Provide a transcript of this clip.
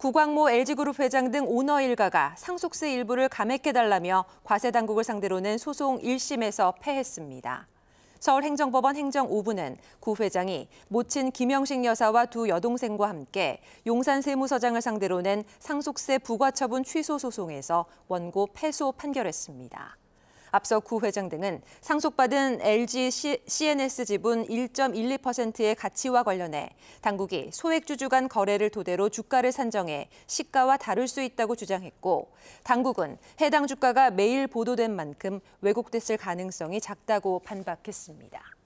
구광모 LG그룹 회장 등 오너 일가가 상속세 일부를 감액해달라며 과세 당국을 상대로 낸 소송 1심에서 패했습니다. 서울행정법원 행정 5부는 구 회장이 모친 김영식 여사와 두 여동생과 함께 용산 세무서장을 상대로 낸 상속세 부과처분 취소 소송에서 원고 패소 판결했습니다. 앞서 구 회장 등은 상속받은 LG CNS 지분 1.12%의 가치와 관련해 당국이 소액주주 간 거래를 토대로 주가를 산정해 시가와 다를 수 있다고 주장했고 당국은 해당 주가가 매일 보도된 만큼 왜곡됐을 가능성이 작다고 반박했습니다.